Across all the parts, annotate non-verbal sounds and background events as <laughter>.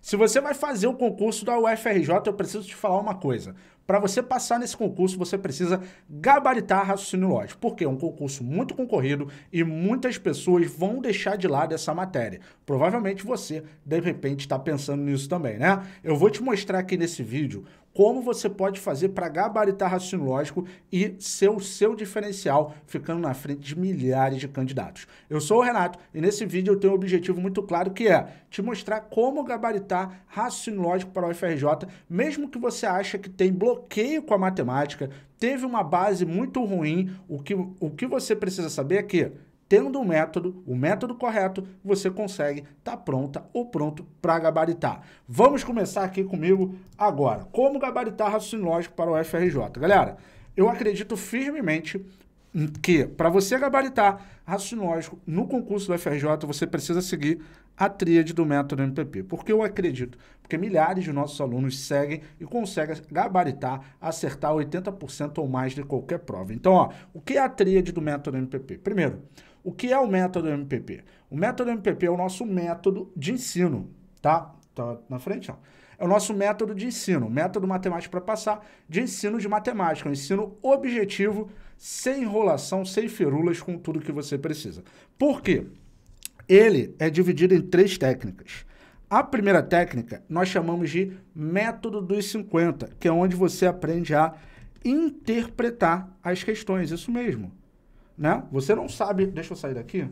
Se você vai fazer o concurso da UFRJ, eu preciso te falar uma coisa. Para você passar nesse concurso, você precisa gabaritar raciocínio lógico, porque é um concurso muito concorrido e muitas pessoas vão deixar de lado essa matéria. Provavelmente você, de repente, está pensando nisso também, né? Eu vou te mostrar aqui nesse vídeo como você pode fazer para gabaritar raciocínio lógico e ser o seu diferencial, ficando na frente de milhares de candidatos. Eu sou o Renato e nesse vídeo eu tenho um objetivo muito claro que é te mostrar como gabaritar raciocínio lógico para o FRJ, mesmo que você acha que tem bloqueio com a matemática, teve uma base muito ruim, o que, o que você precisa saber é que tendo um método, o método correto, você consegue estar tá pronta ou pronto para gabaritar. Vamos começar aqui comigo agora. Como gabaritar raciocínio lógico para o FRJ? Galera, eu acredito firmemente que para você gabaritar raciocínio lógico no concurso do FRJ, você precisa seguir a tríade do método MPP. Porque eu acredito, porque milhares de nossos alunos seguem e conseguem gabaritar, acertar 80% ou mais de qualquer prova. Então, ó, o que é a tríade do método MPP? Primeiro, o que é o método MPP? O método MPP é o nosso método de ensino, tá? Tá na frente, ó. É o nosso método de ensino, método matemático para passar, de ensino de matemática, um ensino objetivo, sem enrolação, sem ferulas, com tudo que você precisa. Por quê? Ele é dividido em três técnicas. A primeira técnica nós chamamos de método dos 50, que é onde você aprende a interpretar as questões, isso mesmo né? Você não sabe... Deixa eu sair daqui,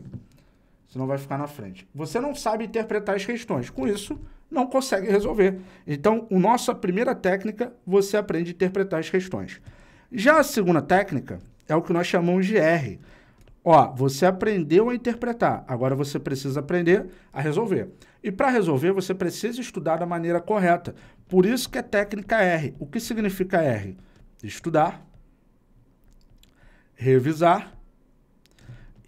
senão vai ficar na frente. Você não sabe interpretar as questões. Com isso, não consegue resolver. Então, a nossa primeira técnica, você aprende a interpretar as questões. Já a segunda técnica é o que nós chamamos de R. Ó, você aprendeu a interpretar, agora você precisa aprender a resolver. E para resolver, você precisa estudar da maneira correta. Por isso que é técnica R. O que significa R? Estudar, revisar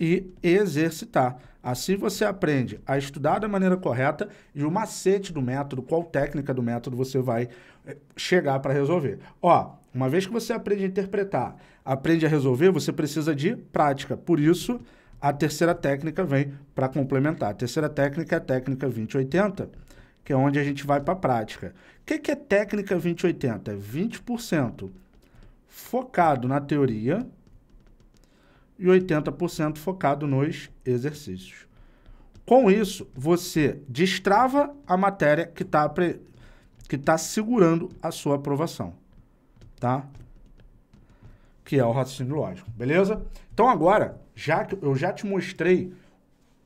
e exercitar. Assim você aprende a estudar da maneira correta e o macete do método, qual técnica do método você vai eh, chegar para resolver. Ó, uma vez que você aprende a interpretar, aprende a resolver, você precisa de prática. Por isso, a terceira técnica vem para complementar. A terceira técnica é a técnica 2080, que é onde a gente vai para a prática. O que, que é técnica 2080? 20% é focado na teoria e 80% focado nos exercícios. Com isso, você destrava a matéria que está que tá segurando a sua aprovação, tá? Que é o raciocínio lógico, beleza? Então agora, já que eu já te mostrei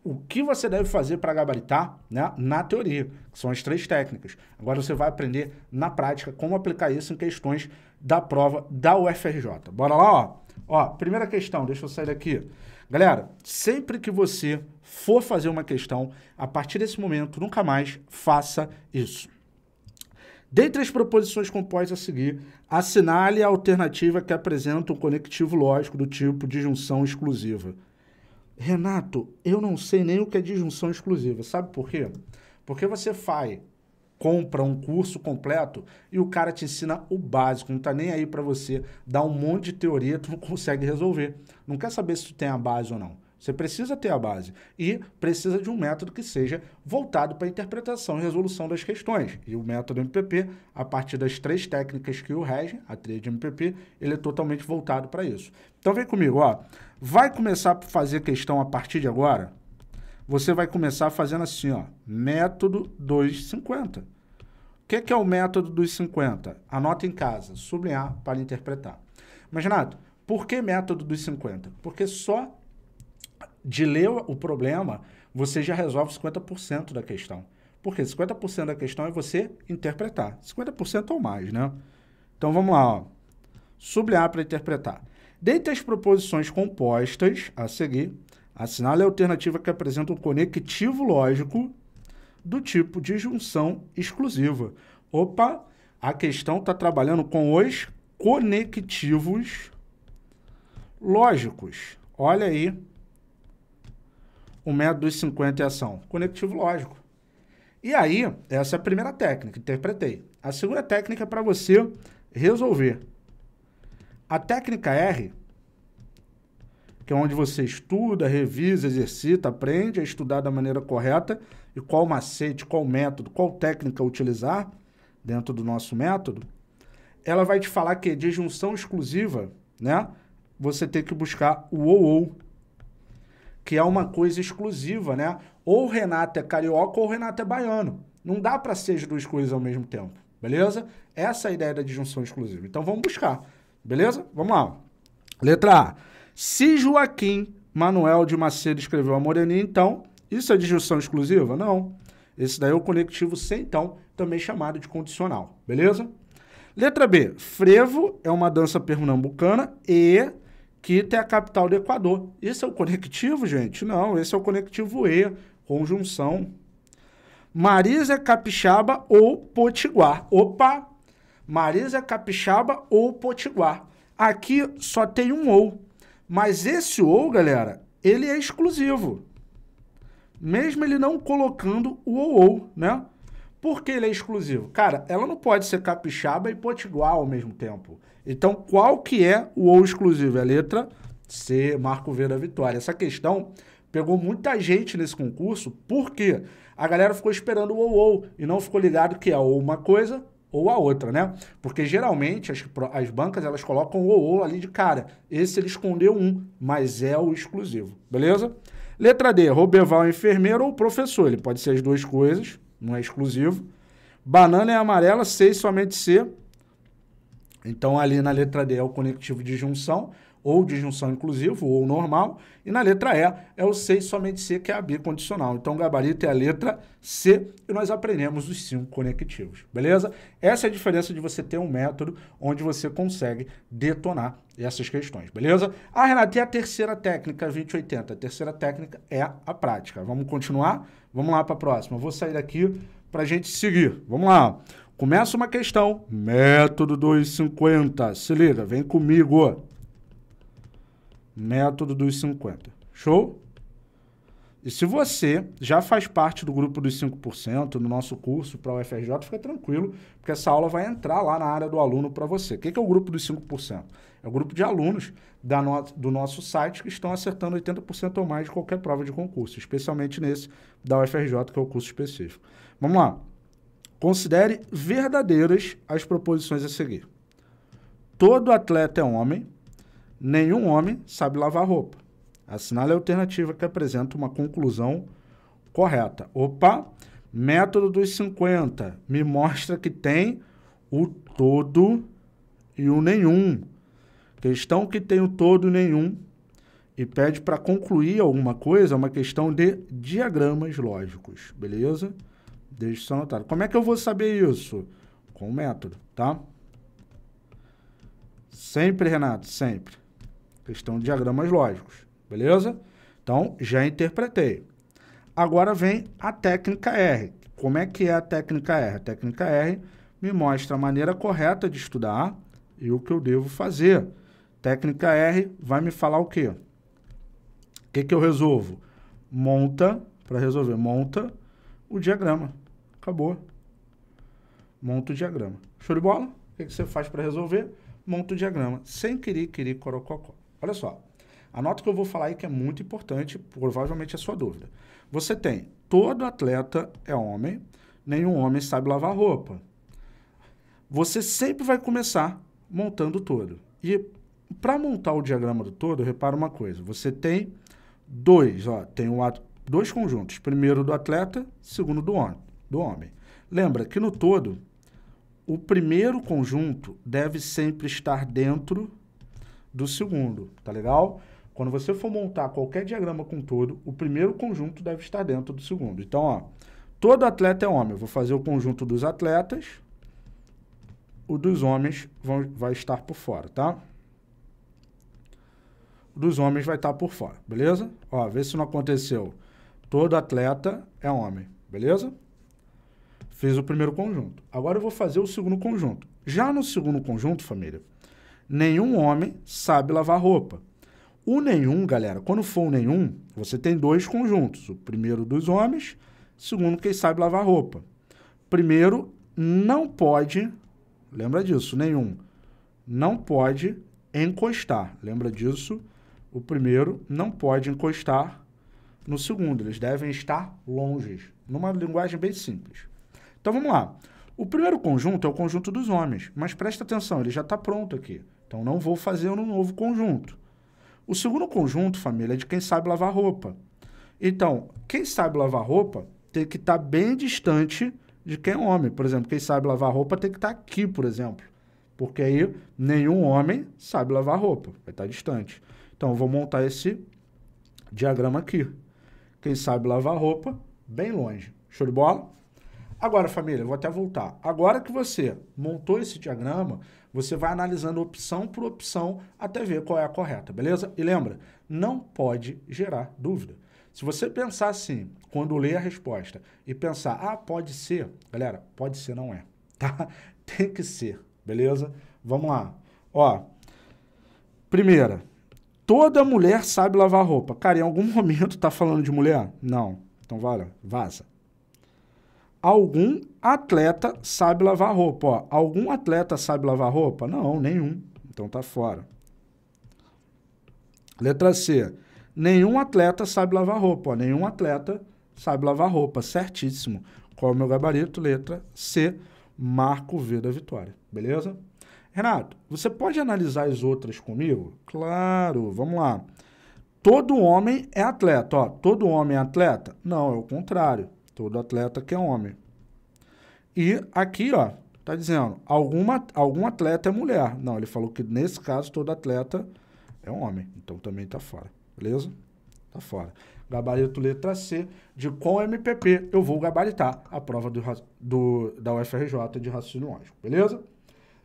o que você deve fazer para gabaritar né, na teoria, que são as três técnicas. Agora você vai aprender na prática como aplicar isso em questões da prova da UFRJ. Bora lá, ó! Ó, primeira questão, deixa eu sair daqui. Galera, sempre que você for fazer uma questão, a partir desse momento, nunca mais faça isso. Dentre as proposições compostas a seguir, assinale a alternativa que apresenta um conectivo lógico do tipo disjunção exclusiva. Renato, eu não sei nem o que é disjunção exclusiva. Sabe por quê? Porque você faz compra um curso completo e o cara te ensina o básico, não tá nem aí para você dar um monte de teoria, tu não consegue resolver. Não quer saber se tu tem a base ou não. Você precisa ter a base e precisa de um método que seja voltado para a interpretação e resolução das questões. E o método MPP, a partir das três técnicas que o regem, a tríade MPP, ele é totalmente voltado para isso. Então vem comigo, ó. Vai começar a fazer questão a partir de agora? você vai começar fazendo assim, ó, método 250. O que, é que é o método dos 50? Anota em casa, sublinhar para interpretar. Imaginado? por que método dos 50? Porque só de ler o problema, você já resolve 50% da questão. Porque 50% da questão é você interpretar. 50% ou mais, né? Então, vamos lá, ó. Sublinhar para interpretar. Dentre as proposições compostas a seguir, Assinale a alternativa que apresenta um conectivo lógico do tipo de junção exclusiva. Opa, a questão está trabalhando com os conectivos lógicos. Olha aí o método dos 50 em ação. Conectivo lógico. E aí, essa é a primeira técnica, interpretei. A segunda técnica é para você resolver. A técnica R que é onde você estuda, revisa, exercita, aprende a estudar da maneira correta e qual macete, qual método, qual técnica utilizar dentro do nosso método, ela vai te falar que de junção exclusiva, né? Você tem que buscar o ou ou, que é uma coisa exclusiva, né? Ou o Renato é carioca ou o Renato é baiano. Não dá para ser as duas coisas ao mesmo tempo, beleza? Essa é a ideia da disjunção exclusiva. Então vamos buscar, beleza? Vamos lá. Letra A. Se Joaquim Manuel de Macedo escreveu a Moreninha, então, isso é disjunção exclusiva? Não. Esse daí é o conectivo sem então, também chamado de condicional, beleza? Letra B. Frevo é uma dança pernambucana e Quito é a capital do Equador. Esse é o conectivo, gente? Não, esse é o conectivo E, conjunção. Marisa é capixaba ou potiguar. Opa! Marisa é capixaba ou potiguar. Aqui só tem um ou. Mas esse ou, galera, ele é exclusivo. Mesmo ele não colocando o ou, ou né? Por que ele é exclusivo? Cara, ela não pode ser capixaba e potiguar ao mesmo tempo. Então, qual que é o ou exclusivo? É a letra C, Marco V da Vitória. Essa questão pegou muita gente nesse concurso, porque a galera ficou esperando o ou, ou e não ficou ligado que é ou uma coisa ou a outra, né? Porque geralmente as, as bancas elas colocam o ou ali de cara. Esse ele escondeu um, mas é o exclusivo, beleza? Letra D, Roberval é enfermeiro ou professor. Ele pode ser as duas coisas, não é exclusivo. Banana é amarela, C somente C. Então ali na letra D é o conectivo de junção ou disjunção inclusivo, ou normal. E na letra E é o C somente C, que é a bicondicional. Então, o gabarito é a letra C e nós aprendemos os cinco conectivos, beleza? Essa é a diferença de você ter um método onde você consegue detonar essas questões, beleza? Ah, Renato, e a terceira técnica 2080? A terceira técnica é a prática. Vamos continuar? Vamos lá para a próxima. Eu vou sair daqui para a gente seguir. Vamos lá. Começa uma questão, método 250. Se liga, vem comigo. Método dos 50. Show? E se você já faz parte do grupo dos 5% no nosso curso para o UFRJ, fica tranquilo, porque essa aula vai entrar lá na área do aluno para você. O que é o grupo dos 5%? É o grupo de alunos da no, do nosso site que estão acertando 80% ou mais de qualquer prova de concurso, especialmente nesse da UFRJ, que é o curso específico. Vamos lá. Considere verdadeiras as proposições a seguir. Todo atleta é homem, Nenhum homem sabe lavar roupa. Assinale a alternativa que apresenta uma conclusão correta. Opa, método dos 50 me mostra que tem o todo e o nenhum. Questão que tem o todo e nenhum e pede para concluir alguma coisa, é uma questão de diagramas lógicos, beleza? Deixa isso anotado. Como é que eu vou saber isso? Com o método, tá? Sempre, Renato, sempre. Questão de diagramas lógicos, beleza? Então, já interpretei. Agora vem a técnica R. Como é que é a técnica R? A técnica R me mostra a maneira correta de estudar e o que eu devo fazer. Técnica R vai me falar o quê? O que, que eu resolvo? Monta, para resolver, monta o diagrama. Acabou. Monta o diagrama. Show de bola? O que, que você faz para resolver? Monta o diagrama. Sem querer, querer, corococó. Olha só, anota o que eu vou falar aí que é muito importante, provavelmente é a sua dúvida. Você tem, todo atleta é homem, nenhum homem sabe lavar roupa. Você sempre vai começar montando todo. E para montar o diagrama do todo, repara uma coisa, você tem dois, ó, tem o ato, dois conjuntos, primeiro do atleta, segundo do, on, do homem. Lembra que no todo, o primeiro conjunto deve sempre estar dentro do segundo, tá legal? Quando você for montar qualquer diagrama com todo, o primeiro conjunto deve estar dentro do segundo. Então, ó, todo atleta é homem. Eu vou fazer o conjunto dos atletas, o dos homens vão, vai estar por fora, tá? O dos homens vai estar por fora, beleza? Ó, vê se não aconteceu. Todo atleta é homem, beleza? Fiz o primeiro conjunto. Agora eu vou fazer o segundo conjunto. Já no segundo conjunto, família, nenhum homem sabe lavar roupa. O nenhum, galera, quando for o nenhum, você tem dois conjuntos. O primeiro dos homens, segundo quem sabe lavar roupa. Primeiro, não pode, lembra disso, nenhum, não pode encostar. Lembra disso? O primeiro não pode encostar no segundo. Eles devem estar longe, numa linguagem bem simples. Então vamos lá. O primeiro conjunto é o conjunto dos homens, mas presta atenção, ele já está pronto aqui. Então não vou fazer um novo conjunto. O segundo conjunto, família, é de quem sabe lavar roupa. Então, quem sabe lavar roupa tem que estar tá bem distante de quem é homem. Por exemplo, quem sabe lavar roupa tem que estar tá aqui, por exemplo. Porque aí nenhum homem sabe lavar roupa, vai estar tá distante. Então, eu vou montar esse diagrama aqui. Quem sabe lavar roupa, bem longe. Show de bola? Agora, família, vou até voltar. Agora que você montou esse diagrama, você vai analisando opção por opção até ver qual é a correta, beleza? E lembra, não pode gerar dúvida. Se você pensar assim, quando ler a resposta, e pensar, ah, pode ser, galera, pode ser não é, <laughs> tá? Tem que ser, beleza? Vamos lá. Ó, primeira, toda mulher sabe lavar roupa. Cara, em algum <laughs> momento tá falando de mulher? Não. Então, vale, vaza algum atleta sabe lavar roupa. Ó, algum atleta sabe lavar roupa? Não, nenhum. Então tá fora. Letra C. Nenhum atleta sabe lavar roupa. Ó, nenhum atleta sabe lavar roupa. Certíssimo. Qual é o meu gabarito? Letra C. Marco V da vitória. Beleza? Renato, você pode analisar as outras comigo? Claro, vamos lá. Todo homem é atleta, ó. Todo homem é atleta? Não, é o contrário todo atleta que é homem. E aqui, ó, tá dizendo, alguma, algum atleta é mulher. Não, ele falou que nesse caso todo atleta é homem. Então também tá fora, beleza? Tá fora. Gabarito letra C, de qual MPP eu vou gabaritar a prova do, do, da UFRJ de raciocínio lógico, beleza?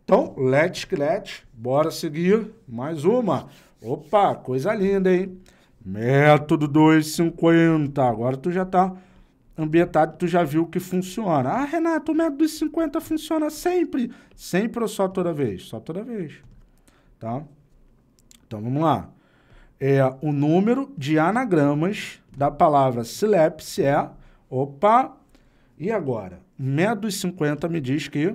Então, let's let, bora seguir mais uma. Opa, coisa linda, hein? Método 250, agora tu já tá ambientado, tu já viu que funciona. Ah, Renato, o método dos 50 funciona sempre. Sempre ou só toda vez? Só toda vez. Tá? Então vamos lá. É, o número de anagramas da palavra silepse é. Opa! E agora? Método dos 50 me diz que.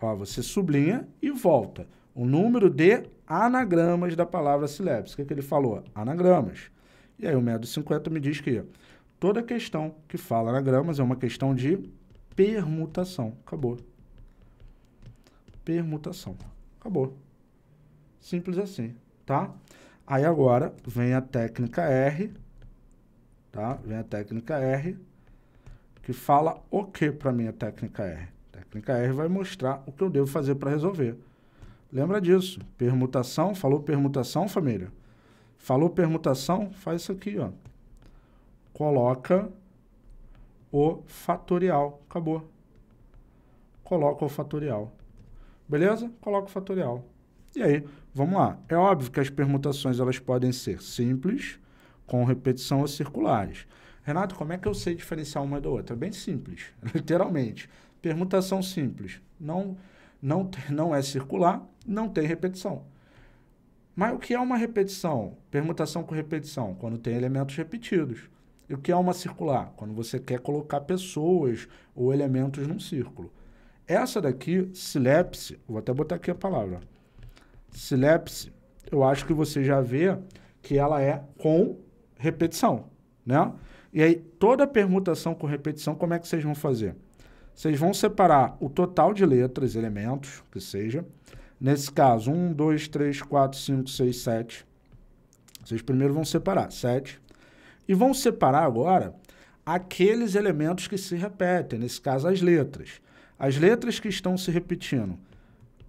Ó, você sublinha e volta. O número de anagramas da palavra silepse. O que, é que ele falou? Anagramas. E aí o método 50 me diz que Toda questão que fala na grama é uma questão de permutação. Acabou. Permutação. Acabou. Simples assim, tá? Aí agora vem a técnica R, tá? Vem a técnica R, que fala o que para mim a técnica R? A técnica R vai mostrar o que eu devo fazer para resolver. Lembra disso. Permutação, falou permutação, família? Falou permutação, faz isso aqui, ó coloca o fatorial. Acabou. Coloca o fatorial. Beleza? Coloca o fatorial. E aí, vamos lá. É óbvio que as permutações elas podem ser simples, com repetição ou circulares. Renato, como é que eu sei diferenciar uma da outra? Bem simples, <laughs> literalmente. Permutação simples. Não, não, não é circular, não tem repetição. Mas o que é uma repetição? Permutação com repetição, quando tem elementos repetidos. E o que é uma circular? Quando você quer colocar pessoas ou elementos num círculo. Essa daqui, silepse, vou até botar aqui a palavra. Silepse, eu acho que você já vê que ela é com repetição, né? E aí, toda permutação com repetição, como é que vocês vão fazer? Vocês vão separar o total de letras, elementos, que seja. Nesse caso, 1, 2, 3, 4, 5, 6, 7. Vocês primeiro vão separar 7 e vamos separar agora aqueles elementos que se repetem, nesse caso as letras. As letras que estão se repetindo.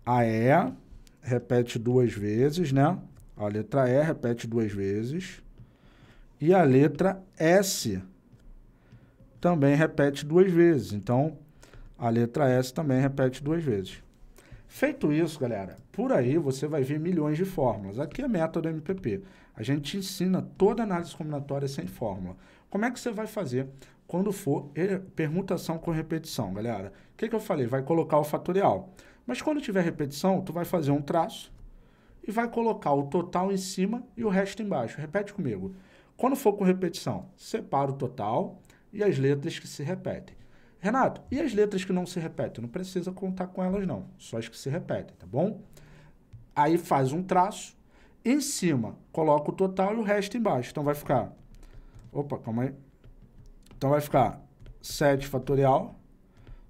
A E repete duas vezes, né? A letra E repete duas vezes. E a letra S também repete duas vezes. Então, a letra S também repete duas vezes. Feito isso, galera, por aí você vai ver milhões de fórmulas. Aqui é método MPP. A gente ensina toda análise combinatória sem fórmula. Como é que você vai fazer quando for eh, permutação com repetição, galera? O que, que eu falei? Vai colocar o fatorial. Mas quando tiver repetição, tu vai fazer um traço e vai colocar o total em cima e o resto embaixo. Repete comigo. Quando for com repetição, separa o total e as letras que se repetem. Renato, e as letras que não se repetem? Não precisa contar com elas não, só as que se repetem, tá bom? Aí faz um traço em cima. coloca o total e o resto embaixo. Então vai ficar... Opa, calma aí. Então vai ficar 7 fatorial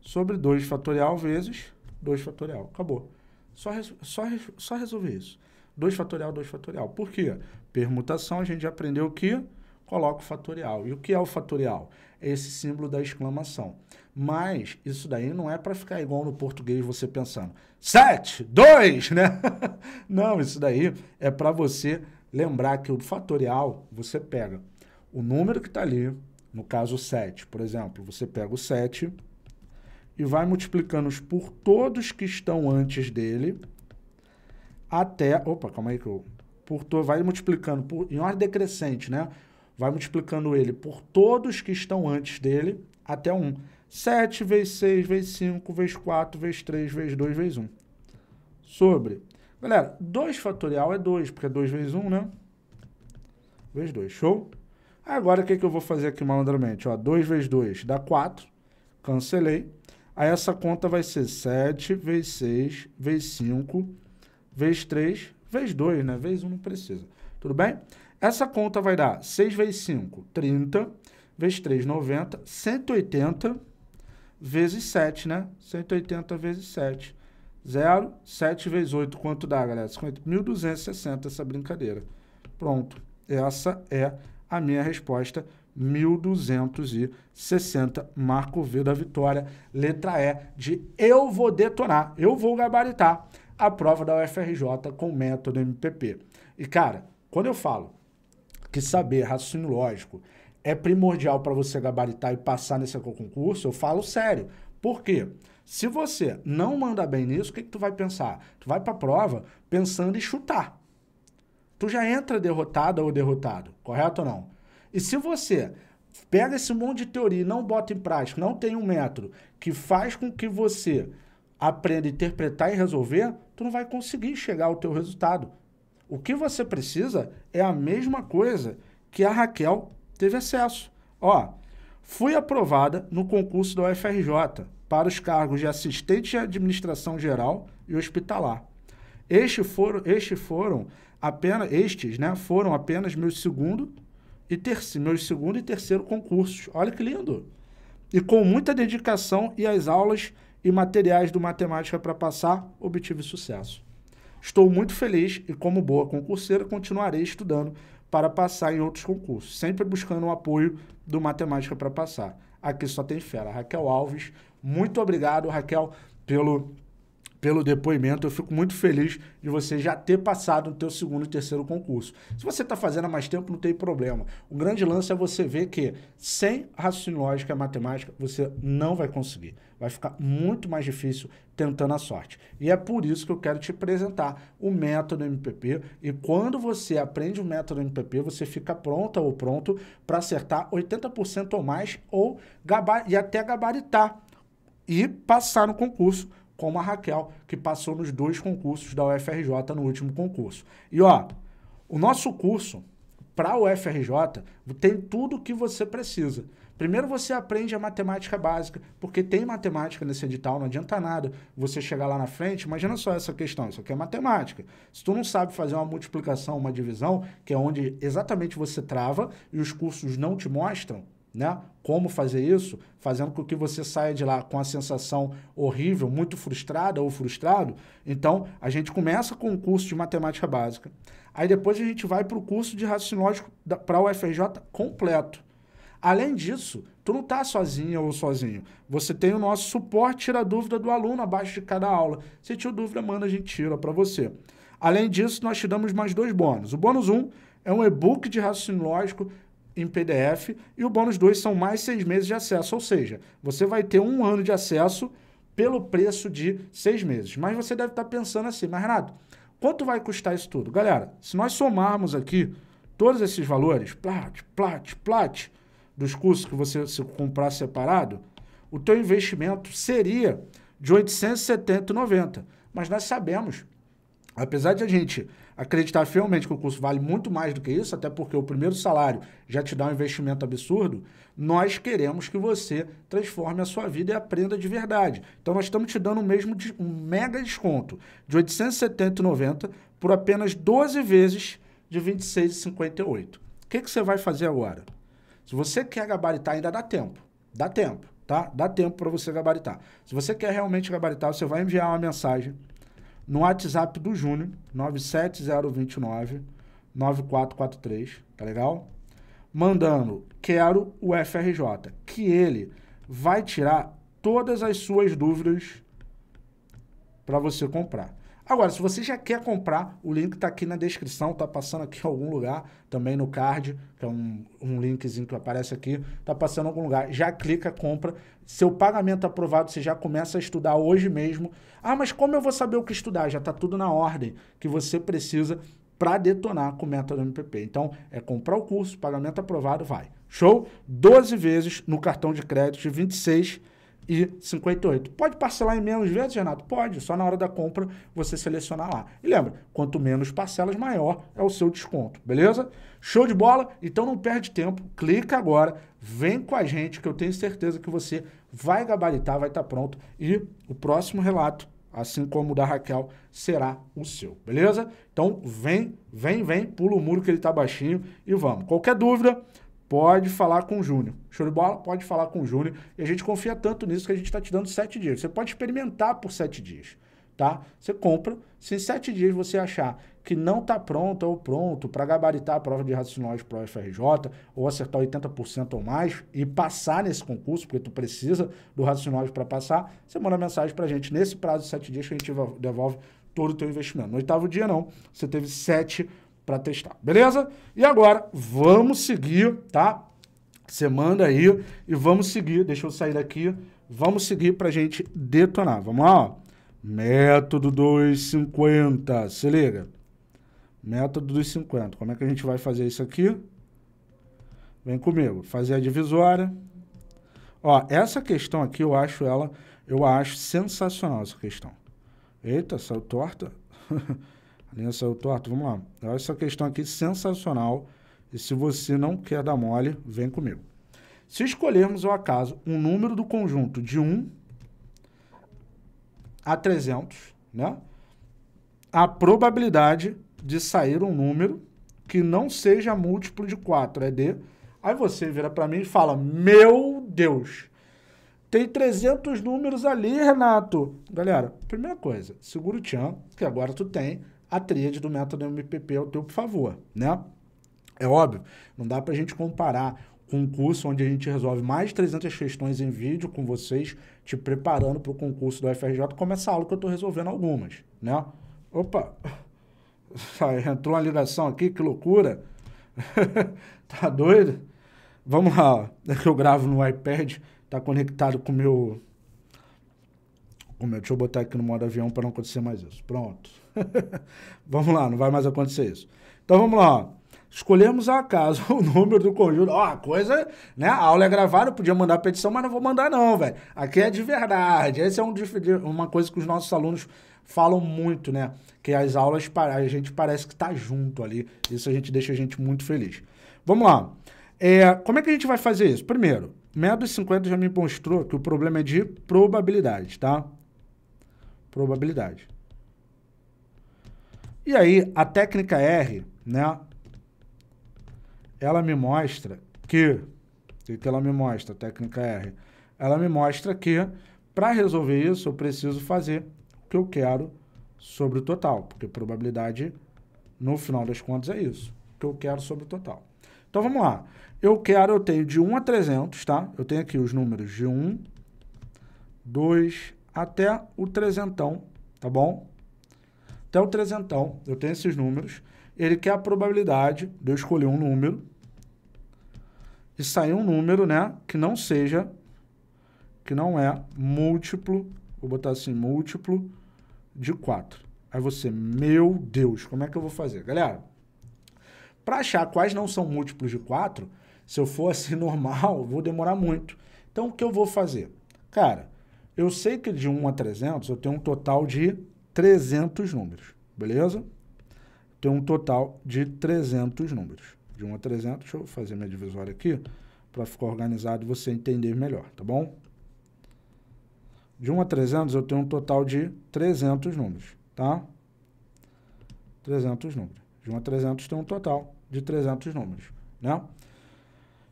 sobre 2 fatorial vezes 2 fatorial. Acabou. Só, só, só resolver isso. 2 fatorial, 2 fatorial. Por quê? Permutação, a gente já aprendeu que coloca o fatorial. E o que é o fatorial? É esse símbolo da exclamação. Mas isso daí não é para ficar igual no português você pensando, sete, dois, né? <laughs> não, isso daí é para você lembrar que o fatorial você pega o número que está ali, no caso 7, por exemplo, você pega o 7 e vai multiplicando-os por todos que estão antes dele até. Opa, calma aí que eu. Por to, vai multiplicando por, em ordem decrescente, né? Vai multiplicando ele por todos que estão antes dele até 1. Um. 7 vezes 6 vezes 5 vezes 4 vezes 3 vezes 2 vezes 1. Sobre. Galera, 2 fatorial é 2, porque é 2 vezes 1, né? Vezes 2, show? Agora, o que, é que eu vou fazer aqui malandramente? Ó, 2 vezes 2 dá 4, cancelei. Aí essa conta vai ser 7 vezes 6 vezes 5 vezes 3 vezes 2, né? Vezes 1 não precisa. Tudo bem? Essa conta vai dar 6 vezes 5, 30, vezes 3, 90, 180 vezes 7, né? 180 vezes 7. 0, 7 vezes 8, quanto dá, galera? 50, 1.260 essa brincadeira. Pronto, essa é a minha resposta, 1.260, marco V da vitória, letra E de eu vou detonar, eu vou gabaritar a prova da UFRJ com método MPP. E, cara, quando eu falo que saber é raciocínio lógico é primordial para você gabaritar e passar nesse concurso, eu falo sério. Por quê? Se você não manda bem nisso, o que, que tu vai pensar? Tu vai para a prova pensando em chutar. Tu já entra derrotada ou derrotado, correto ou não? E se você pega esse monte de teoria e não bota em prática, não tem um método que faz com que você aprenda a interpretar e resolver, tu não vai conseguir chegar ao teu resultado. O que você precisa é a mesma coisa que a Raquel teve acesso. Ó, fui aprovada no concurso da UFRJ para os cargos de assistente de administração geral e hospitalar. Estes foram, foram apenas, estes né, foram apenas meu segundo e terceiro, meu segundo e terceiro concursos. Olha que lindo! E com muita dedicação e as aulas e materiais do Matemática para Passar, obtive sucesso. Estou muito feliz e, como boa concurseira, continuarei estudando para passar em outros concursos, sempre buscando o apoio do Matemática para passar. Aqui só tem fera. Raquel Alves, muito obrigado, Raquel, pelo pelo depoimento. Eu fico muito feliz de você já ter passado no teu segundo e terceiro concurso. Se você está fazendo há mais tempo, não tem problema. O grande lance é você ver que sem raciocínio lógico e matemática, você não vai conseguir. Vai ficar muito mais difícil tentando a sorte. E é por isso que eu quero te apresentar o método MPP. E quando você aprende o método MPP, você fica pronta ou pronto para acertar 80% ou mais ou gabar e até gabaritar e passar no concurso como a Raquel, que passou nos dois concursos da UFRJ no último concurso. E ó, o nosso curso para a UFRJ tem tudo o que você precisa. Primeiro você aprende a matemática básica, porque tem matemática nesse edital, não adianta nada você chegar lá na frente. Imagina só essa questão, isso aqui é matemática. Se tu não sabe fazer uma multiplicação, uma divisão, que é onde exatamente você trava e os cursos não te mostram, né? Como fazer isso? Fazendo com que você saia de lá com a sensação horrível, muito frustrada ou frustrado. Então, a gente começa com o curso de matemática básica. Aí depois a gente vai para o curso de raciocínio lógico para o UFRJ completo. Além disso, tu não está sozinha ou sozinho. Você tem o nosso suporte, tira a dúvida do aluno abaixo de cada aula. Se tiver dúvida, manda, a gente tira para você. Além disso, nós te damos mais dois bônus. O bônus 1 um é um e-book de raciocínio lógico em PDF e o bônus 2 são mais seis meses de acesso, ou seja, você vai ter um ano de acesso pelo preço de seis meses. Mas você deve estar tá pensando assim, mas Renato, quanto vai custar isso tudo? Galera, se nós somarmos aqui todos esses valores, plat, plat, plat, dos cursos que você se comprar separado, o teu investimento seria de 870,90. Mas nós sabemos, apesar de a gente acreditar fielmente que o curso vale muito mais do que isso, até porque o primeiro salário já te dá um investimento absurdo, nós queremos que você transforme a sua vida e aprenda de verdade. Então nós estamos te dando o mesmo um mega desconto de R$ 870,90 por apenas 12 vezes de R$ 26,58. O que, que você vai fazer agora? Se você quer gabaritar, ainda dá tempo. Dá tempo, tá? Dá tempo para você gabaritar. Se você quer realmente gabaritar, você vai enviar uma mensagem no WhatsApp do Júnior, 97029 9443, tá legal? Mandando quero o FRJ, que ele vai tirar todas as suas dúvidas para você comprar. Agora, se você já quer comprar, o link está aqui na descrição, está passando aqui em algum lugar, também no card, que é um, um linkzinho que aparece aqui, está passando em algum lugar. Já clica, compra. Seu pagamento aprovado, você já começa a estudar hoje mesmo. Ah, mas como eu vou saber o que estudar? Já está tudo na ordem que você precisa para detonar com o método MPP. Então, é comprar o curso, pagamento aprovado, vai. Show? 12 vezes no cartão de crédito, 26 vezes e 58. Pode parcelar em menos vezes, Renato? Pode, só na hora da compra você selecionar lá. E lembra, quanto menos parcelas, maior é o seu desconto, beleza? Show de bola? Então não perde tempo, clica agora, vem com a gente que eu tenho certeza que você vai gabaritar, vai estar tá pronto e o próximo relato, assim como o da Raquel, será o seu, beleza? Então vem, vem, vem, pula o muro que ele está baixinho e vamos. Qualquer dúvida, pode falar com o Júnior. Show de bola? Pode falar com o Júnior. E a gente confia tanto nisso que a gente está te dando sete dias. Você pode experimentar por sete dias, tá? Você compra. Se em sete dias você achar que não está pronto ou pronto para gabaritar a prova de raciocínio para o FRJ ou acertar 80% ou mais e passar nesse concurso, porque tu precisa do raciocínio para passar, você manda mensagem para a gente nesse prazo de sete dias que a gente devolve todo o teu investimento. No oitavo dia, não. Você teve sete para testar, beleza? E agora vamos seguir, tá? Você manda aí e vamos seguir. Deixa eu sair daqui. Vamos seguir para gente detonar. Vamos lá, ó. Método 250, se liga. Método 250. Como é que a gente vai fazer isso aqui? Vem comigo. Fazer a divisória. Ó, essa questão aqui eu acho ela, eu acho sensacional essa questão. Eita, saiu torta. <laughs> linha saiu torta, vamos lá. essa questão aqui sensacional. E se você não quer dar mole, vem comigo. Se escolhermos ao acaso um número do conjunto de 1 a 300, né? A probabilidade de sair um número que não seja múltiplo de 4 é D. Aí você vira para mim e fala: Meu Deus, tem 300 números ali, Renato. Galera, primeira coisa, segura o tchan, que agora tu tem a tríade do método MPP ao teu favor, né? É óbvio, não dá para a gente comparar concurso onde a gente resolve mais de 300 questões em vídeo com vocês, te preparando para o concurso do FRJ, como essa aula que eu estou resolvendo algumas, né? Opa! <laughs> Entrou uma ligação aqui, que loucura! <laughs> tá doido? Vamos lá, É que eu gravo no iPad, tá conectado com o meu... Com meu... Deixa eu botar aqui no modo avião para não acontecer mais isso. Pronto. <laughs> vamos lá, não vai mais acontecer isso. Então vamos lá, Escolhemos a casa, <laughs> o número do conjunto. Ó, a coisa, né? A aula é gravada, eu podia mandar petição, mas não vou mandar, não, velho. Aqui é de verdade. Essa é um, uma coisa que os nossos alunos falam muito, né? Que as aulas, a gente parece que tá junto ali. Isso a gente deixa a gente muito feliz. Vamos lá. É, como é que a gente vai fazer isso? Primeiro, método 50 já me mostrou que o problema é de probabilidade, tá? Probabilidade. E aí, a técnica R, né? Ela me mostra que... O que ela me mostra, a técnica R? Ela me mostra que, para resolver isso, eu preciso fazer o que eu quero sobre o total. Porque probabilidade, no final das contas, é isso. O que eu quero sobre o total. Então, vamos lá. Eu quero, eu tenho de 1 a 300, tá? Eu tenho aqui os números de 1, 2, até o trezentão, tá bom? até o trezentão, eu tenho esses números, ele quer a probabilidade de eu escolher um número e sair um número, né, que não seja, que não é múltiplo, vou botar assim, múltiplo de 4. Aí você, meu Deus, como é que eu vou fazer? Galera, para achar quais não são múltiplos de 4, se eu for assim <laughs> normal, vou demorar muito. Então, o que eu vou fazer? Cara, eu sei que de 1 a 300 eu tenho um total de 300 números, beleza? Tem um total de 300 números. De 1 a 300, deixa eu fazer minha divisória aqui, para ficar organizado e você entender melhor, tá bom? De 1 a 300, eu tenho um total de 300 números, tá? 300 números. De 1 a 300, tem um total de 300 números, né?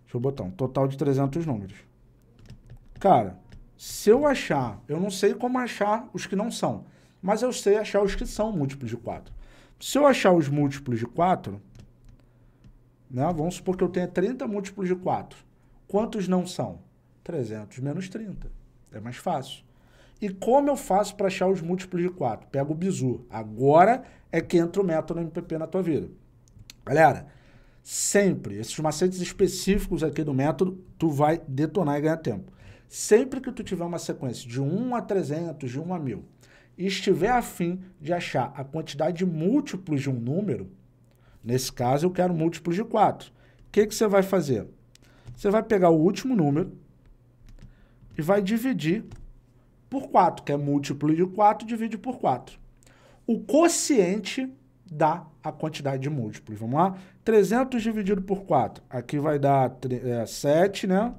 Deixa eu botar um total de 300 números. Cara, se eu achar, eu não sei como achar os que não são mas eu sei achar os que são múltiplos de 4. Se eu achar os múltiplos de 4, né, vamos supor que eu tenha 30 múltiplos de 4. Quantos não são? 300 menos 30. É mais fácil. E como eu faço para achar os múltiplos de 4? Pega o bizu. Agora é que entra o método MPP na tua vida. Galera, sempre, esses macetes específicos aqui do método, tu vai detonar e ganhar tempo. Sempre que tu tiver uma sequência de 1 a 300, de 1 a 1000, e estiver afim de achar a quantidade de múltiplos de um número, nesse caso eu quero múltiplos de 4. O que, que você vai fazer? Você vai pegar o último número e vai dividir por 4, que é múltiplo de 4, divide por 4. O quociente dá a quantidade de múltiplos. Vamos lá? 300 dividido por 4. Aqui vai dar é, 7, né?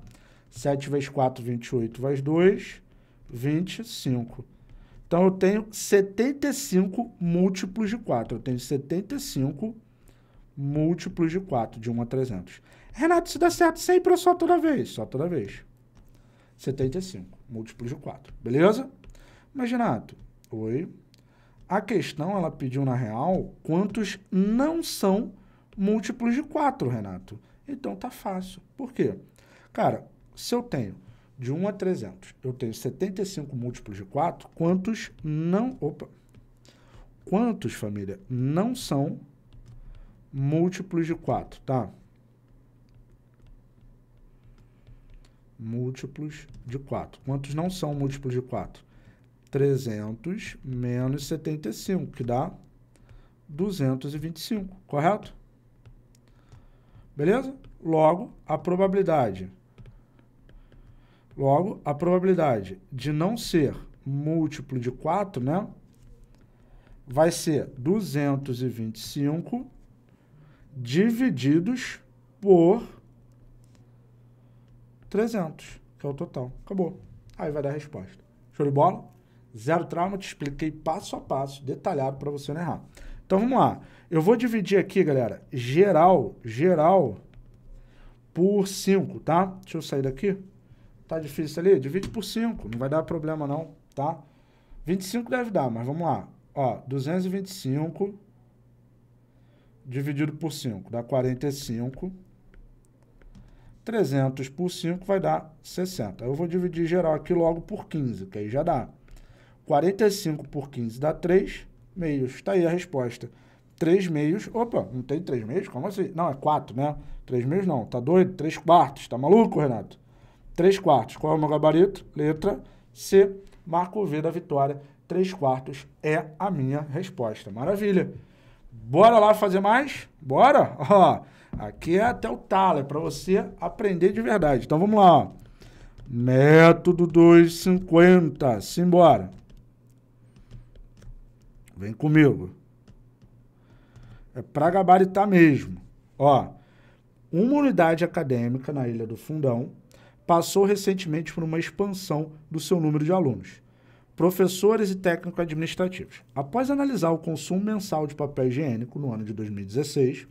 7 vezes 4, 28, mais 2, 25. Então, eu tenho 75 múltiplos de 4. Eu tenho 75 múltiplos de 4, de 1 a 300. Renato, isso dá certo sempre ou só toda vez? Só toda vez. 75 múltiplos de 4, beleza? Mas, Renato, oi. A questão, ela pediu, na real, quantos não são múltiplos de 4, Renato? Então, tá fácil. Por quê? Cara, se eu tenho de 1 a 300, eu tenho 75 múltiplos de 4, quantos não... Opa! Quantos, família, não são múltiplos de 4, tá? Múltiplos de 4. Quantos não são múltiplos de 4? 300 menos 75, que dá 225, correto? Beleza? Logo, a probabilidade Logo, a probabilidade de não ser múltiplo de 4, né? Vai ser 225 divididos por 300, que é o total. Acabou. Aí vai dar a resposta. Show de bola? Zero trauma, te expliquei passo a passo, detalhado para você não errar. Então vamos lá. Eu vou dividir aqui, galera, geral, geral por 5, tá? Deixa eu sair daqui. Tá difícil ali? Divide por 5, não vai dar problema não, tá? 25 deve dar, mas vamos lá. Ó, 225 dividido por 5 dá 45. 300 por 5 vai dar 60. Eu vou dividir geral aqui logo por 15, que aí já dá. 45 por 15 dá 3 meios. Está aí a resposta. 3 meios. Opa, não tem 3 meios? Como assim? Não, é 4, né? 3 meios não. Tá doido? 3 quartos. Tá maluco, Renato? 3 quartos. Qual é o meu gabarito? Letra C. Marco V da vitória. 3 quartos é a minha resposta. Maravilha. Bora lá fazer mais? Bora? <laughs> Ó, aqui é até o talo, é para você aprender de verdade. Então vamos lá. Método 250. Simbora. Vem comigo. É para gabaritar mesmo. Ó, uma unidade acadêmica na Ilha do Fundão passou recentemente por uma expansão do seu número de alunos, professores e técnicos administrativos. Após analisar o consumo mensal de papel higiênico no ano de 2016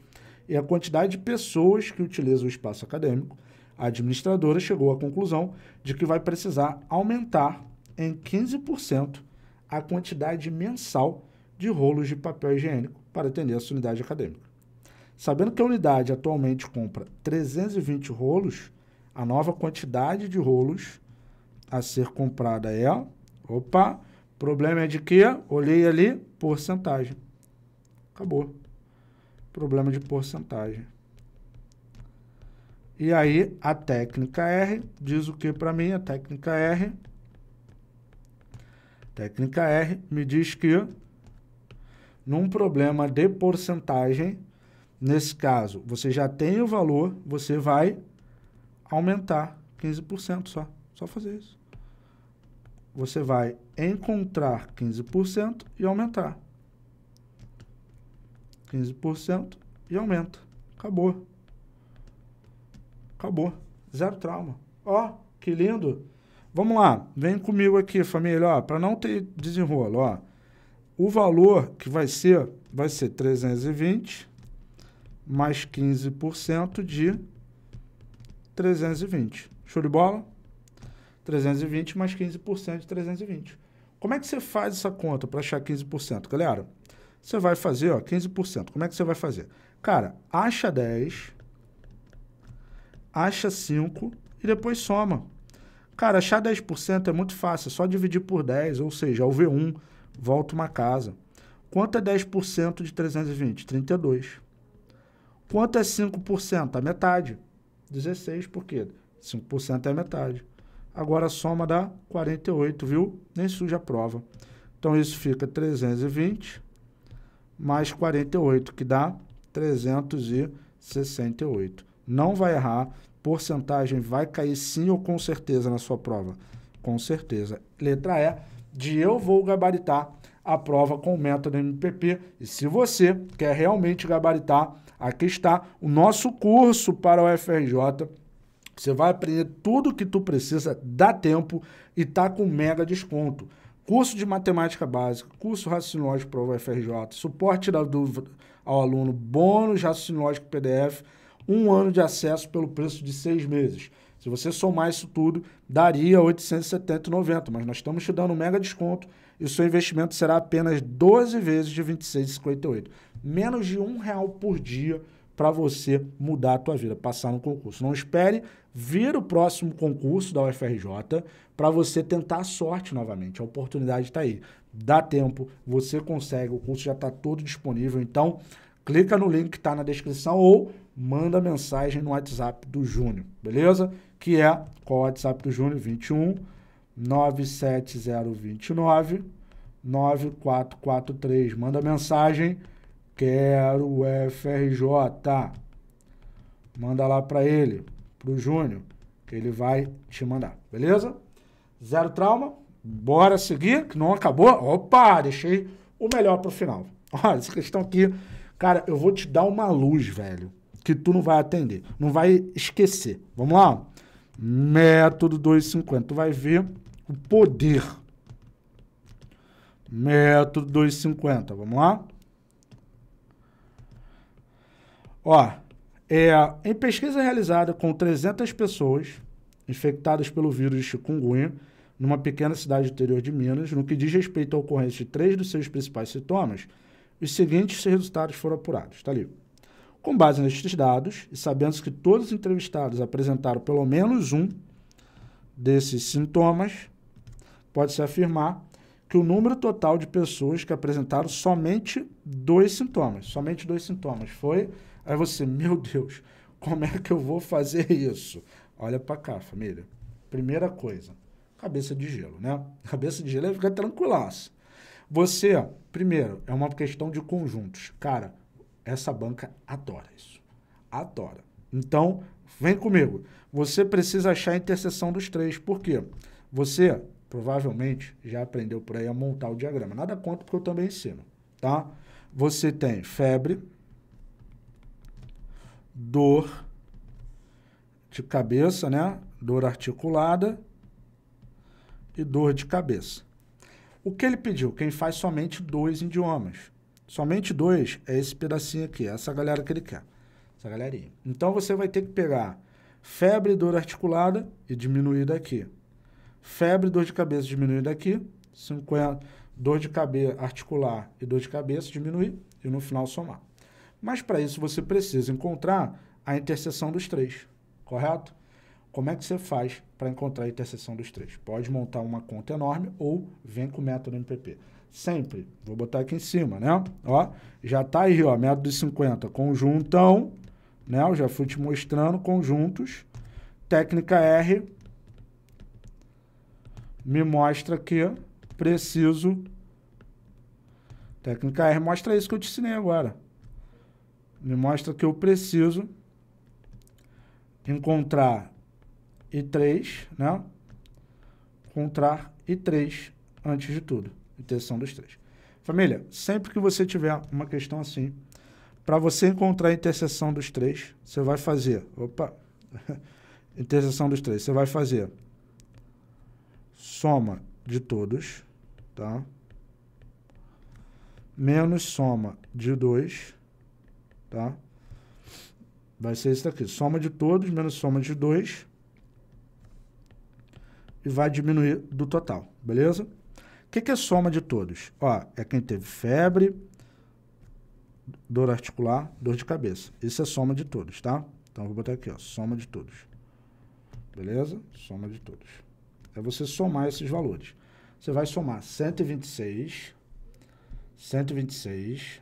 e a quantidade de pessoas que utilizam o espaço acadêmico, a administradora chegou à conclusão de que vai precisar aumentar em 15% a quantidade mensal de rolos de papel higiênico para atender essa unidade acadêmica. Sabendo que a unidade atualmente compra 320 rolos, a nova quantidade de rolos a ser comprada é. Opa, problema é de quê? Olhei ali, porcentagem. Acabou. Problema de porcentagem. E aí, a técnica R diz o que para mim? A técnica R. Técnica R me diz que num problema de porcentagem, nesse caso, você já tem o valor, você vai aumentar 15% só. Só fazer isso. Você vai encontrar 15% e aumentar. 15% e aumenta. Acabou. Acabou. Zero trauma. Ó, que lindo. Vamos lá. Vem comigo aqui, família. para não ter desenrolo, ó. O valor que vai ser, vai ser 320 mais 15% de 320. Show de bola? 320 mais 15% de 320. Como é que você faz essa conta para achar 15%? Galera, você vai fazer ó, 15%. Como é que você vai fazer? Cara, acha 10, acha 5 e depois soma. Cara, achar 10% é muito fácil, é só dividir por 10, ou seja, ao V1 volta uma casa. Quanto é 10% de 320? 32. Quanto é 5%? A metade. 16, porque 5% é metade. Agora a soma dá 48, viu? Nem suja a prova. Então isso fica 320 mais 48, que dá 368. Não vai errar, porcentagem vai cair sim ou com certeza na sua prova. Com certeza. Letra E, de eu vou gabaritar a prova com o método MPP. E se você quer realmente gabaritar Aqui está o nosso curso para o FRJ. Você vai aprender tudo o que tu precisa, dá tempo e tá com mega desconto. Curso de matemática básica, curso raciocinológico para o FRJ, suporte da dúvida ao aluno, bônus raciocinológico PDF, um ano de acesso pelo preço de seis meses. Se você somar isso tudo, daria R$ 870,90, mas nós estamos te dando um mega desconto e o seu investimento será apenas 12 vezes de R$ 26,58 menos de um real por dia para você mudar a tua vida, passar no concurso. Não espere vir o próximo concurso da UFRJ para você tentar a sorte novamente. A oportunidade está aí. Dá tempo, você consegue, o curso já está todo disponível. Então, clica no link que está na descrição ou manda mensagem no WhatsApp do Júnior, beleza? Que é qual o WhatsApp do Júnior? 21 97029 9443. Manda mensagem Quero o FRJ. Manda lá para ele, pro Júnior, que ele vai te mandar, beleza? Zero trauma. Bora seguir, que não acabou. Opa, deixei o melhor pro final. <laughs> Olha, essa questão aqui, cara, eu vou te dar uma luz, velho, que tu não vai atender, não vai esquecer. Vamos lá? Método 250. Tu vai ver o poder. Método 250. Vamos lá? Ó, é, em pesquisa realizada com 300 pessoas infectadas pelo vírus de chikungunya, numa pequena cidade do interior de Minas, no que diz respeito à ocorrência de três dos seus principais sintomas, os seguintes resultados foram apurados. Está ali. Com base nestes dados, e sabendo que todos os entrevistados apresentaram pelo menos um desses sintomas, pode-se afirmar que o número total de pessoas que apresentaram somente dois sintomas, somente dois sintomas, foi Aí você, meu Deus, como é que eu vou fazer isso? Olha para cá, família. Primeira coisa, cabeça de gelo, né? <laughs> Cabeça de gelo é ficar tranquilaço. Você, primeiro, é uma questão de conjuntos. Cara, essa banca adora isso. Adora. Então, vem comigo. Você precisa achar a interseção dos três. Por quê? Você provavelmente já aprendeu por aí a montar o diagrama. Nada contra, porque eu também ensino, tá? Você tem febre, dor de cabeça, né? Dor articulada e dor de cabeça. O que ele pediu? Quem faz somente dois idiomas. Somente dois é esse pedacinho aqui, é essa galera que ele quer. Essa galerinha. Então você vai ter que pegar febre e dor articulada e diminuir daqui. Febre e dor de cabeça diminuir daqui. 50, dor de cabeça articular e dor de cabeça diminuir e no final somar. Mas para isso você precisa encontrar a interseção dos três, correto? Como é que você faz para encontrar a interseção dos três? Pode montar uma conta enorme ou vem com o método MPP. Sempre, vou botar aqui em cima, né? Ó, já tá aí, ó, método de 50, conjuntão, né? Eu já fui te mostrando conjuntos. Técnica R me mostra que preciso Técnica R mostra isso que eu te ensinei agora. Me mostra que eu preciso encontrar e 3 né? Encontrar e 3 antes de tudo. Interseção dos três. Família, sempre que você tiver uma questão assim, para você encontrar a interseção dos três, você vai fazer... Opa! <laughs> interseção dos três. Você vai fazer soma de todos, tá? Menos soma de 2 tá? Vai ser isso daqui. Soma de todos menos soma de 2. E vai diminuir do total, beleza? O que, que é soma de todos? Ó, é quem teve febre, dor articular, dor de cabeça. Isso é soma de todos, tá? Então, vou botar aqui, ó, soma de todos. Beleza? Soma de todos. É você somar esses valores. Você vai somar 126, 126,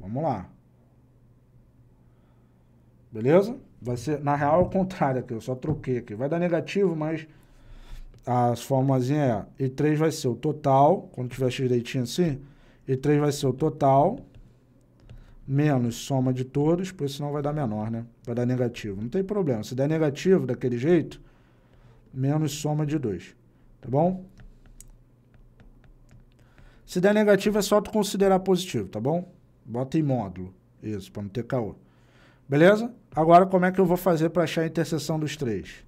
Vamos lá. Beleza? Vai ser, na real, é o contrário aqui. Eu só troquei aqui. Vai dar negativo, mas as formulazinha é E3 vai ser o total, quando tiver x direitinho assim, E3 vai ser o total menos soma de todos, pois senão vai dar menor, né? Vai dar negativo. Não tem problema. Se der negativo daquele jeito, menos soma de 2, tá bom? Se der negativo é só tu considerar positivo, tá bom? Bota em módulo. Isso, para não ter caô. Beleza? Agora, como é que eu vou fazer para achar a interseção dos três?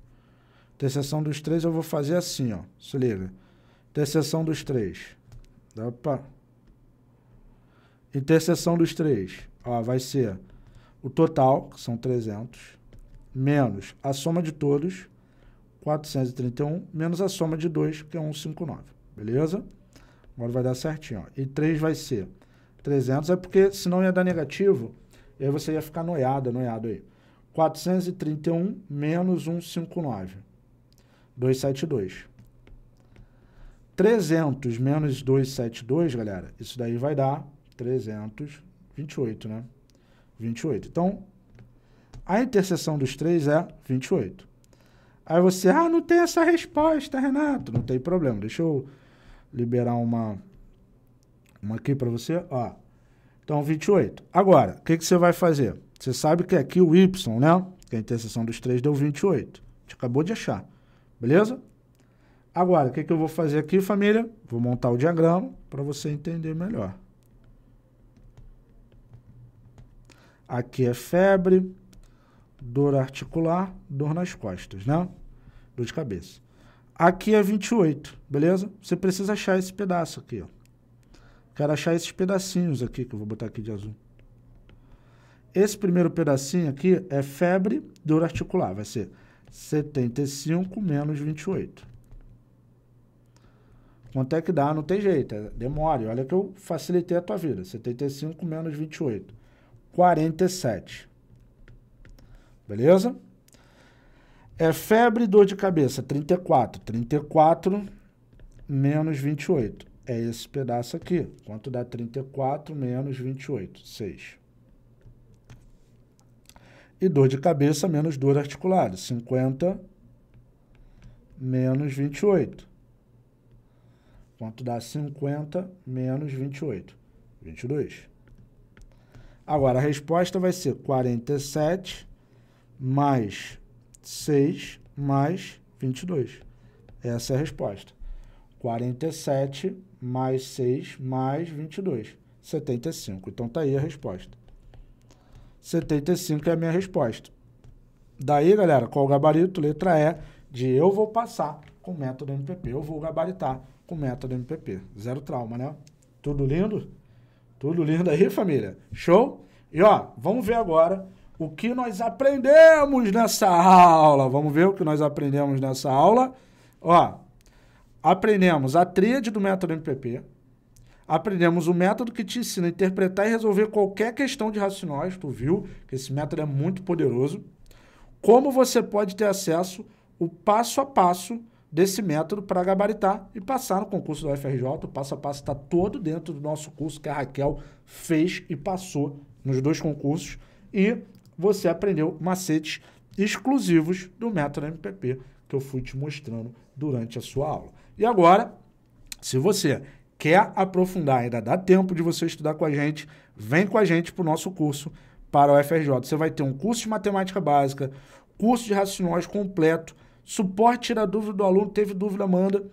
Interseção dos três eu vou fazer assim, ó. Se liga. Interseção dos três. Opa. Interseção dos três. Ó, vai ser o total, que são 300, menos a soma de todos, 431, menos a soma de 2, que é 159. Beleza? Agora vai dar certinho. Ó. E 3 vai ser 300 é porque senão ia dar negativo, e aí você ia ficar noiado, noiado aí. 431 menos 159. 272. 300 menos 272, galera, isso daí vai dar 328, né? 28. Então, a interseção dos três é 28. Aí você, ah, não tem essa resposta, Renato. Não tem problema. Deixa eu liberar uma aqui para você, ó. Então, 28. Agora, o que, que você vai fazer? Você sabe que aqui o Y, né? Que é a interseção dos três deu 28. A gente acabou de achar. Beleza? Agora, o que, que eu vou fazer aqui, família? Vou montar o diagrama para você entender melhor. Aqui é febre, dor articular, dor nas costas, né? Dor de cabeça. Aqui é 28, beleza? Você precisa achar esse pedaço aqui, ó. Quero achar esses pedacinhos aqui, que eu vou botar aqui de azul. Esse primeiro pedacinho aqui é febre dor articular. Vai ser 75 menos 28. Quanto é que dá? Não tem jeito. É demore. Olha que eu facilitei a tua vida. 75 menos 28. 47. Beleza? É febre e dor de cabeça. 34. 34 menos 28 é esse pedaço aqui. Quanto dá 34 menos 28? 6. E dor de cabeça menos dor articulada. 50 menos 28. Quanto dá 50 menos 28? 22. Agora, a resposta vai ser 47 mais 6 mais 22. Essa é a resposta. 47 mais 6 mais 22. 75. Então tá aí a resposta. 75 é a minha resposta. Daí, galera, qual o gabarito? Letra E de eu vou passar com método MPP. Eu vou gabaritar com método MPP. Zero trauma, né? Tudo lindo? Tudo lindo aí, família? Show? E ó, vamos ver agora o que nós aprendemos nessa aula. Vamos ver o que nós aprendemos nessa aula. Ó, aprendemos a tríade do método MPP, aprendemos o método que te ensina a interpretar e resolver qualquer questão de racionais, tu viu que esse método é muito poderoso, como você pode ter acesso o passo a passo desse método para gabaritar e passar no concurso do UFRJ. O passo a passo está todo dentro do nosso curso que a Raquel fez e passou nos dois concursos e você aprendeu macetes exclusivos do método MPP que eu fui te mostrando durante a sua aula. E agora, se você quer aprofundar, ainda dá tempo de você estudar com a gente, vem com a gente para o nosso curso para o FRJ. Você vai ter um curso de matemática básica, curso de raciocínio completo, suporte tira dúvida do aluno, teve dúvida, manda,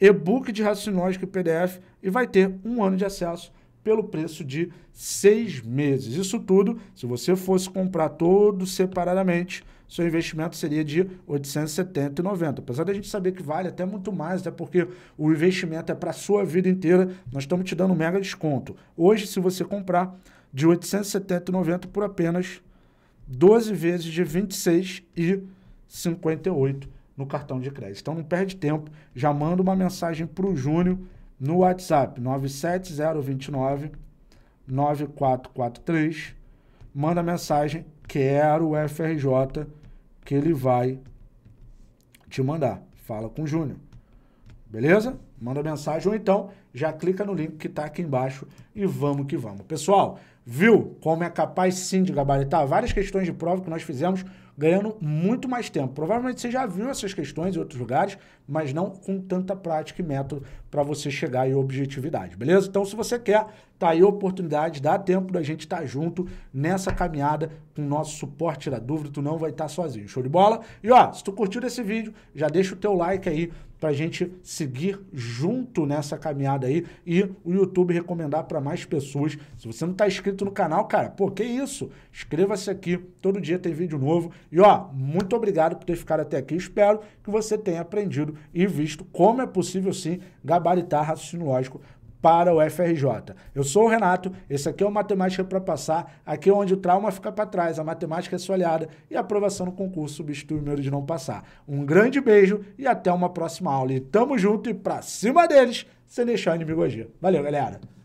e-book de raciocínio e PDF e vai ter um ano de acesso pelo preço de seis meses. Isso tudo, se você fosse comprar todo separadamente, seu investimento seria de R$ 870,90. Apesar da gente saber que vale até muito mais, até porque o investimento é para a sua vida inteira, nós estamos te dando um mega desconto. Hoje, se você comprar de R$ 870,90 por apenas 12 vezes de R$ 26,58 no cartão de crédito. Então não perde tempo, já manda uma mensagem para o Júnior no WhatsApp 97029 9443. Manda mensagem quero o é FRJ que ele vai te mandar. Fala com o Júnior. Beleza? Manda mensagem ou então já clica no link que está aqui embaixo e vamos que vamos. Pessoal, viu como é capaz sim de gabaritar várias questões de prova que nós fizemos ganhando muito mais tempo. Provavelmente você já viu essas questões em outros lugares, mas não com tanta prática e método para você chegar em objetividade, beleza? Então, se você quer, tá aí a oportunidade, dá tempo da gente estar tá junto nessa caminhada com o nosso suporte da dúvida, tu não vai estar tá sozinho. Show de bola? E ó, se tu curtiu esse vídeo, já deixa o teu like aí, para a gente seguir junto nessa caminhada aí e o YouTube recomendar para mais pessoas. Se você não está inscrito no canal, cara, pô, que isso? Inscreva-se aqui, todo dia tem vídeo novo. E ó, muito obrigado por ter ficado até aqui. Espero que você tenha aprendido e visto como é possível sim gabaritar raciocínio lógico para o FRJ. Eu sou o Renato, esse aqui é o Matemática para Passar, aqui é onde o trauma fica para trás, a matemática é aliada e a aprovação no concurso substitui o medo de não passar. Um grande beijo e até uma próxima aula. E tamo junto e pra cima deles, sem deixar o inimigo agir. Valeu, galera!